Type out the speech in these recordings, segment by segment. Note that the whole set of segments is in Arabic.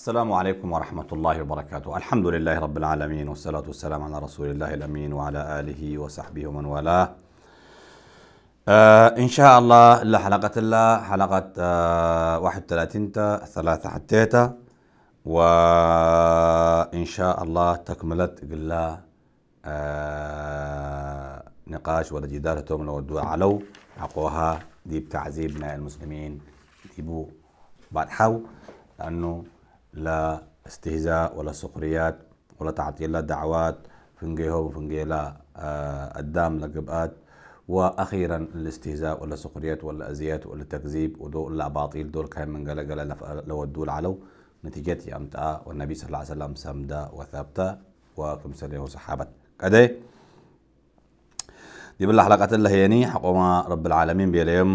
السلام عليكم ورحمة الله وبركاته الحمد لله رب العالمين والصلاة والسلام على رسول الله الأمين وعلى آله وصحبه ومن والاه آه إن شاء الله لحلقة الله حلقة آه 31 ثلاثة حتيتا وإن شاء الله تكملت بالله آه نقاش ولا جدال توم والدعاء علو عقوها ديب تعذيبنا المسلمين ديبو بعد حو لأنه لا استهزاء ولا سخريات ولا تعطيل لا دعوات فنجيهم فنجي لا آه، الدام لقبآت واخيرا الاستهزاء ولا سخريات ولا ازيات ولا تكذيب ودول الاباطيل دول كان من قال قال لو الدول علو يا امتا والنبي صلى الله عليه وسلم سمدا وثابتا وكم سليه وصحابه كده دي بالله حلقة الله يعني حقوما رب العالمين بيليم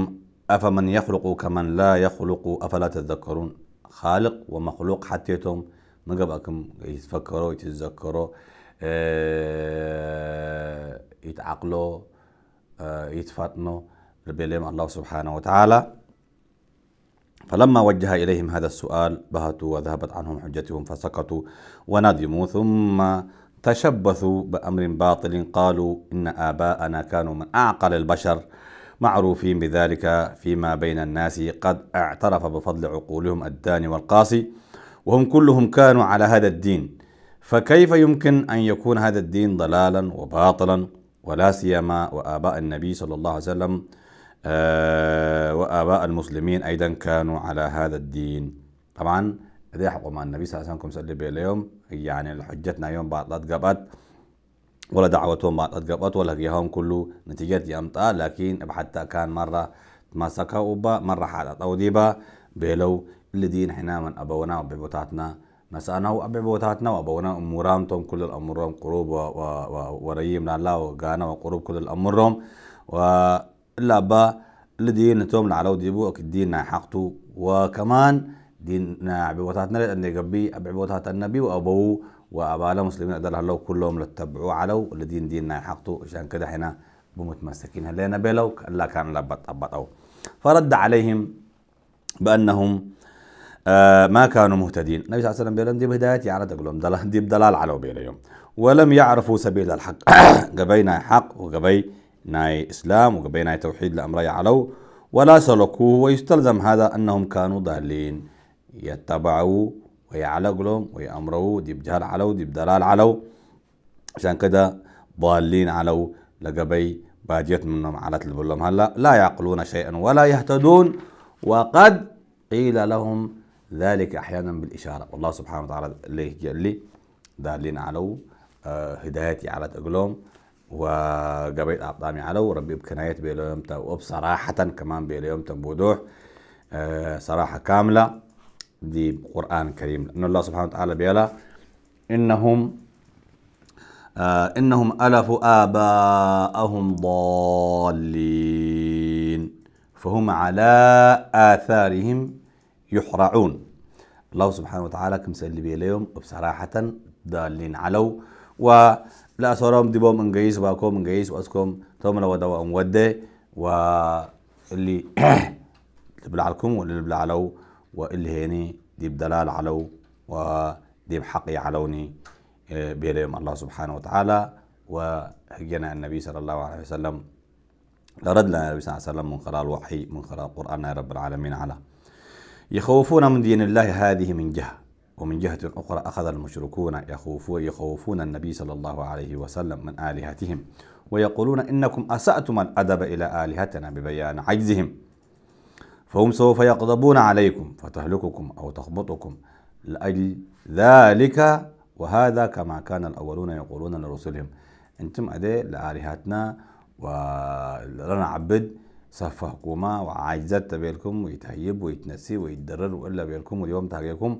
أفمن يخلق كمن لا يخلق أفلا تذكرون خالق ومخلوق حتيتهم ما قبلكم يتفكروا يتذكروا آه يتعقلوا آه يتفطنوا ربيلهم الله سبحانه وتعالى فلما وجه إليهم هذا السؤال بهتوا وذهبت عنهم حجتهم فسقطوا وندموا ثم تشبثوا بأمر باطل قالوا إن آباءنا كانوا من أعقل البشر معروفين بذلك فيما بين الناس قد اعترف بفضل عقولهم الداني والقاسي وهم كلهم كانوا على هذا الدين فكيف يمكن أن يكون هذا الدين ضلالا وباطلا ولا سيما وآباء النبي صلى الله عليه وسلم آه، وآباء المسلمين أيضا كانوا على هذا الدين طبعا هذا حق مع النبي صلى الله عليه وسلم كم سلي اليوم يعني حجتنا يوم بعض قبت ولا دعوتهم ما اتقبط ولا جيهم كله نتيجة يمتع لكن حتى كان مرة تمسكها وبا مرة حالة أو ديبا بيلو اللي دين حنا من أبونا وبعبوتاتنا مسأنا وأبعبوتاتنا وأبونا أمورامتهم كل الأمورهم قروب وريمنا الله وقانا وقروب كل الأمورهم وإلا با اللي دينتهم لعلو ديبو أكيد ديننا حقته وكمان ديننا عبوتاتنا لأن يقبي عبوتات النبي وأبوه وابالا مسلمين أدرها لو كلهم لتبعوا علو الذين ديننا يحقتوا عشان كده حنا بمتمسكين هلينا بلوك لا كان أو فرد عليهم بانهم آه ما كانوا مهتدين النبي صلى الله عليه وسلم بيقول دي بهدايتي على تقول دي بدلال علو بيليهم ولم يعرفوا سبيل الحق قبينا حق وقبي ناي اسلام وقبي ناي توحيد لامر علو ولا سلكوه ويستلزم هذا انهم كانوا ضالين يتبعوا ويعلق لهم ويأمروا دي بجهل علو دي بدلال علو عشان كده ضالين علو لقبي باجيت منهم على تلبلهم هلا لا يعقلون شيئا ولا يهتدون وقد قيل لهم ذلك أحيانا بالإشارة والله سبحانه وتعالى ليه قال لي دالين علو آه هدايتي على تقلهم وقبيت أعطامي علو ربي بكناية يمتا وبصراحة كمان يمتا بوضوح آه صراحة كاملة دي قرآن كريم لأن الله سبحانه وتعالى بيلا إنهم آه إنهم ألفوا آباءهم ضالين فهم على آثارهم يحرعون الله سبحانه وتعالى كم سأل بي اليوم بصراحة دالين علو ولا أسرهم دبوم انجيس باكم انجيس وأسكم تومنا ودواء ودي واللي تبلع لكم واللي بلع لو واللي هيني دي بدلال علو ودي بحقي علوني آه، بيليم الله سبحانه وتعالى وهجنا النبي صلى الله عليه وسلم لرد لنا النبي صلى الله عليه وسلم من خلال وحي من خلال قرآن يا رب العالمين على يخوفون من دين الله هذه من جهة ومن جهة أخرى أخذ المشركون يخوفون, يخوفون النبي صلى الله عليه وسلم من آلهتهم ويقولون إنكم أسأتم الأدب إلى آلهتنا ببيان عجزهم فهم سوف يغضبون عليكم فتهلككم أو تخبطكم لأجل ذلك وهذا كما كان الأولون يقولون لرسلهم أنتم أدي لآلهتنا ولنا عبد صف حكومة وعاجزت بيلكم ويتهيب ويتنسي ويتدرر وإلا بيلكم واليوم تهجيكم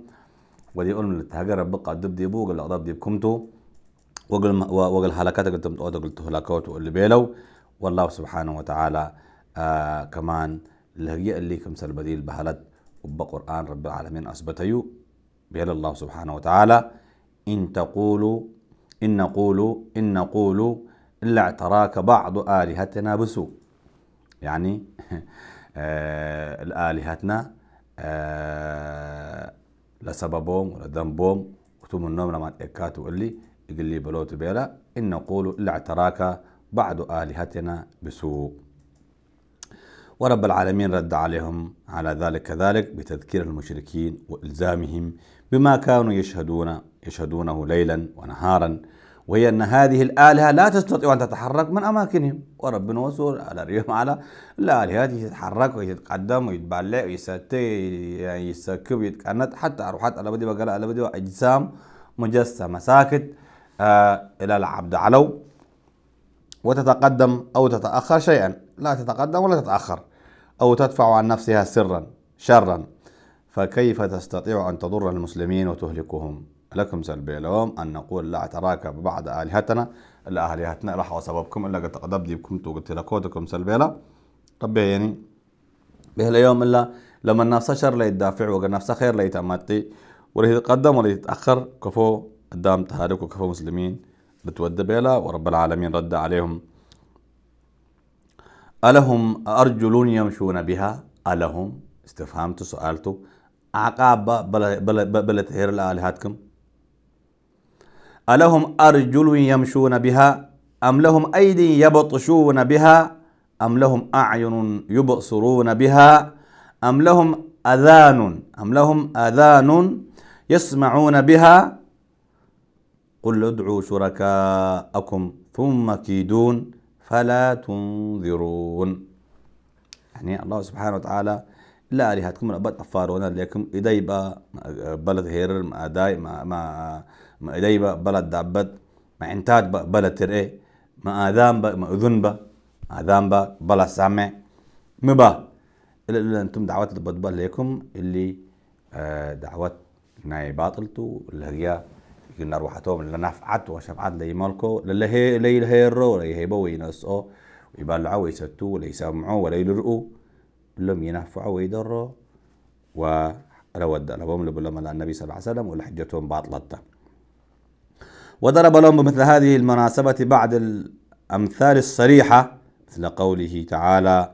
ودي قلنا رب قد دب ديبو قل أضرب ديبكمتو وقل وقل هلكات قلتم قلت هلكوت واللي بيلو والله سبحانه وتعالى آه كمان اللي اللي سر بديل بهلت وبقرآن رب العالمين أثبتيو بيد الله سبحانه وتعالى إن تقولوا إن نقولوا إن نقولوا إلا اعتراك بعض آلهتنا بسوء يعني آه الآلهتنا آه لسببهم ولذنبهم وتم النوم لما إكاتوا اللي يقول لي بلوت بيلا إن نقولوا إلا اعتراك بعض آلهتنا بسوء ورب العالمين رد عليهم على ذلك كذلك بتذكير المشركين وإلزامهم بما كانوا يشهدون يشهدونه ليلا ونهارا وهي أن هذه الآلهة لا تستطيع أن تتحرك من أماكنهم وربنا وصول على ريهم على الآلهة تتحرك ويتقدم ويتبلع ويستي يعني يسكب ويتكنت حتى أروحات بقرا على بدي اجسام مجسمة ساكت آه إلى العبد علو وتتقدم أو تتأخر شيئا لا تتقدم ولا تتأخر أو تدفع عن نفسها سرا شرا فكيف تستطيع أن تضر المسلمين وتهلكهم لكم سلبي اليوم أن نقول لا تراك بعد آلهتنا إلا آلهتنا راح سببكم إلا قد تقدبدي بكم تقتلكوتكم سلبيلا طب يعني به اليوم إلا لما النفس شر لا يدافع وقال نفس خير لا يتمتي وله يتقدم ولا يتأخر كفو قدام تهالك وكفو مسلمين بتود بيلا ورب العالمين رد عليهم ألهم أرجل يمشون بها ألهم استفهمت سؤالته عقاب بلا بلا بلا تهير لآلهاتكم ألهم أرجل يمشون بها أم لهم أيدي يبطشون بها أم لهم أعين يبصرون بها أم لهم أذان أم لهم أذان يسمعون بها قل ادعوا شركاءكم ثم كيدون فلا تنذرون يعني الله سبحانه وتعالى لا آلهتكم أبد أفارونا لكم إديبا بلد هير ما داي ما ما ما إديبا بلد دابد ما عنتاد بلد ترئي ما آذان ما أذن با آذان با بلا سامع مبا إلا إلا أنتم دعوات اللي لكم اللي آه، دعوات ناي باطلتو اللي هي اللي نفعت nar waxaa tooban la هي waa shafcad laymalko layheero layhebo weynasoo ibaluca weysatu laysamco walaylur'u لم ينافع ويدر ورود لهم لبلهم على النبي صلى الله عليه وسلم ولحجتهم باطلة وضرب لهم بمثل هذه المناسبة بعد الأمثال الصريحة مثل قوله تعالى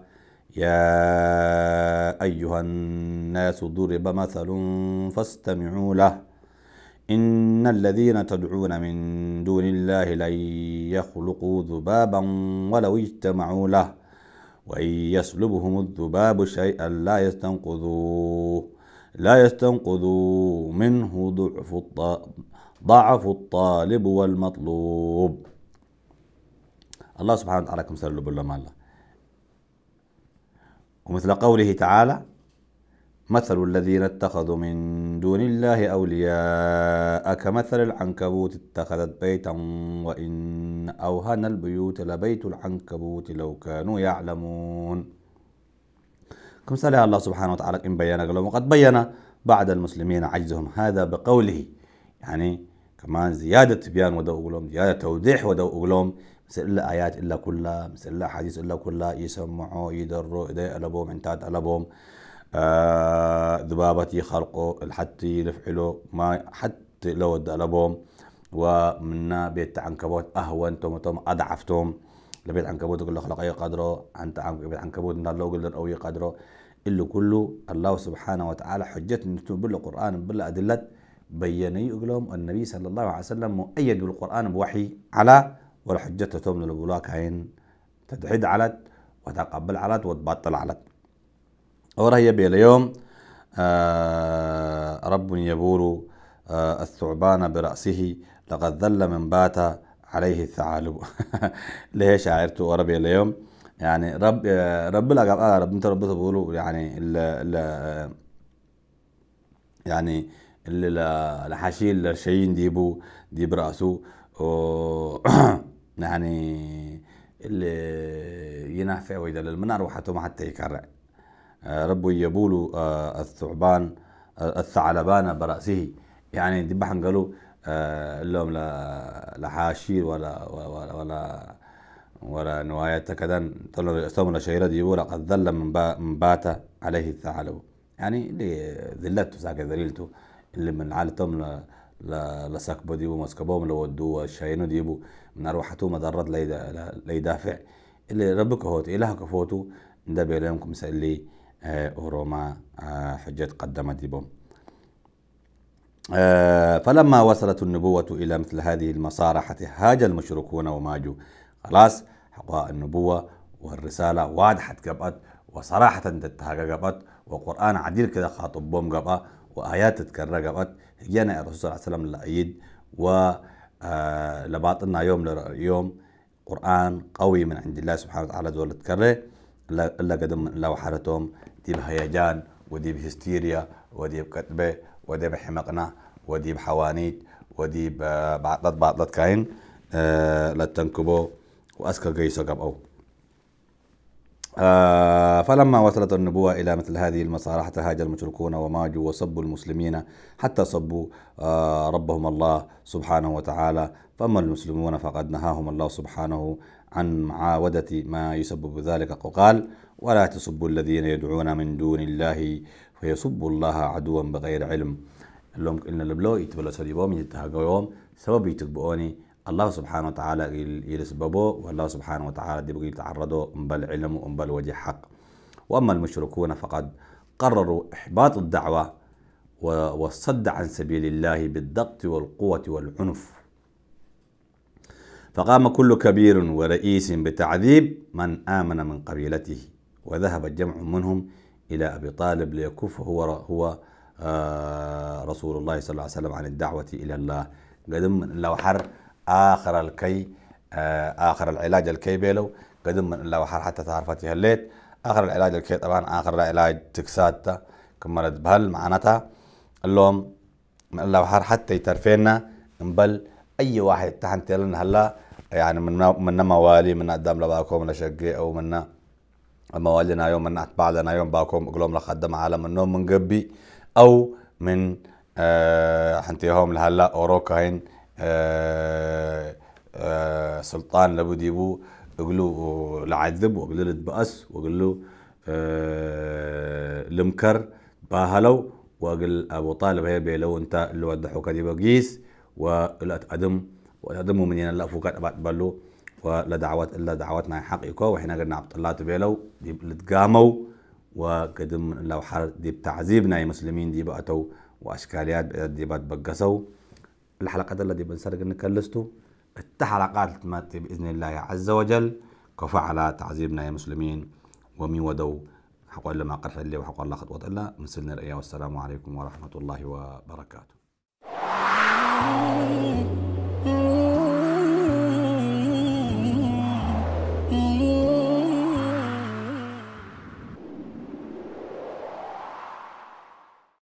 يا أيها الناس ضرب مثل فاستمعوا له إن الذين تدعون من دون الله لن يخلقوا ذبابا ولو اجتمعوا له وإن يسلبهم الذباب شيئا لا يستنقذوه لا يستنقذوا منه ضعف ضعف الطالب والمطلوب الله سبحانه وتعالى كم سر الله ومثل قوله تعالى مثل الذين اتخذوا من دون الله أولياء كمثل العنكبوت اتخذت بيتا وإن أوهن البيوت لبيت العنكبوت لو كانوا يعلمون كم سأل الله سبحانه وتعالى إن بيان قال وقد بين بعد المسلمين عجزهم هذا بقوله يعني كمان زيادة بيان ودو لهم زيادة توضيح ودو لهم مثل إلا آيات إلا كلها مثل إلا حديث إلا كلها يسمعوا يدروا إذا ألبهم انتات ألبوم آه ذبابتي خرقه حتي لفعله ما حتى لو دلبهم ومنا بيت عنكبوت اهونتم وتم اضعفتم لبيت عنكبوت كل اي قدره انت بيت عنكبوت لو قدر اي قدره اللي كله الله سبحانه وتعالى حجة نتوم بالقرآن بالأدلة بيني لهم النبي صلى الله عليه وسلم مؤيد بالقرآن بوحي على ولا حجة تتوم للبلاك هين تدعيد على وتقبل على وتبطل على ورهي بيل اليوم آه، رب يبور آه، الثعبان برأسه لقد ذل من بات عليه الثعالب ليه شاعرت وربي اليوم يعني رب رب الأقرب آه رب انت آه، رب تقولوا يعني ال ال يعني الحشيل الشيين ديبو ديب راسو يعني اللي ينافع ويدلل من اروحته ما حتى يكرر رب يبول آه، الثعبان آه، الثعلبان برأسه يعني دبحن قالوا آه، لهم لا حاشير ولا ولا ولا, ولا نوايا نواية كدن تمر شيرة يقول قد ذل من بات عليه الثعلب يعني اللي ذلته ساكت ذليلته اللي من عالتهم لسكبوا ديبو مسكبوهم لو ودوا شاينو ديبو من أرواحته مضرد ليدافع اللي ربك هوت إلهك فوتو ده بيلمكم سألي آه، أوروما آه، حجت قدمت بهم آه، فلما وصلت النبوة إلى مثل هذه المصارحة هاج المشركون وماجوا خلاص النبوة والرسالة واضحة قبأت وصراحة تتهاجى قبأت وقرآن عديل كذا خاطب بهم قبأ وآيات تتكرر قبأت هجينا الرسول صلى الله عليه وسلم لأيد و لباطلنا يوم يوم قرآن قوي من عند الله سبحانه وتعالى زول تكرر لا قدم لو حرتهم دي بهيجان ودي بهستيريا ودي بكتبه ودي بحمقنا ودي بحوانيت ودي آه، بعض بعضت كاين آه، لا لتنكبو واسكا جيسو قبأو آه فلما وصلت النبوة إلى مثل هذه المصارحة تهاجر المشركون وماجوا وصبوا المسلمين حتى صبوا آه، ربهم الله سبحانه وتعالى فأما المسلمون فقد نهاهم الله سبحانه عن معاودة ما يسبب ذلك وقال ولا تسبوا الذين يدعون من دون الله فيسبوا الله عدوا بغير علم لهم إن لبلو يتبلو سليبهم يوم سبب يتبقوني الله سبحانه وتعالى يسببه والله سبحانه وتعالى يبغي يتعرضه بل علم بل وجه حق وأما المشركون فقد قرروا إحباط الدعوة والصد عن سبيل الله بالضغط والقوة والعنف فقام كل كبير ورئيس بتعذيب من آمن من قبيلته وذهب الجمع منهم إلى أبي طالب ليكف هو هو آه، رسول الله صلى الله عليه وسلم عن الدعوة إلى الله قدم لو حر آخر الكي آه، آخر العلاج الكي بيلو قدم لو حر حتى تعرفت الليت آخر العلاج الكي طبعا آخر العلاج تكسات كمرت بهل معناتها اللوم لو حر حتى يترفينا نبل أي واحد تحنت لنا هلا يعني من من موالي من قدام لباكم لشقي او من موالينا يوم من اتباع لنا يوم باكم قلوم لخدم عالم منهم من قبي او من آه حنتيهم لهلا اوروكاين آه آه سلطان لابو ديبو قلو لعذب وقلو لتبأس وقلو آه لمكر باهلو وقل ابو طالب هي بيلو انت اللي ودحو كدي وقلت ادم وتضم من لا فوقات أبات بلو ولا دعوات إلا دعواتنا حقيقة وحنا قلنا عبد الله تبيلو دي لتقامو وقدم لو حر دي بتعذيبنا يا مسلمين دي بقتو وأشكاليات دي بات بقسوا الحلقة اللي دي بنسرق نكلستو التحلقات ماتي بإذن الله عز وجل كفعل تعذيبنا يا مسلمين ومي ودو الله ما قرف اللي وحق الله خطوة إلا مسلنا رأيه والسلام عليكم ورحمة الله وبركاته Mm-hmm.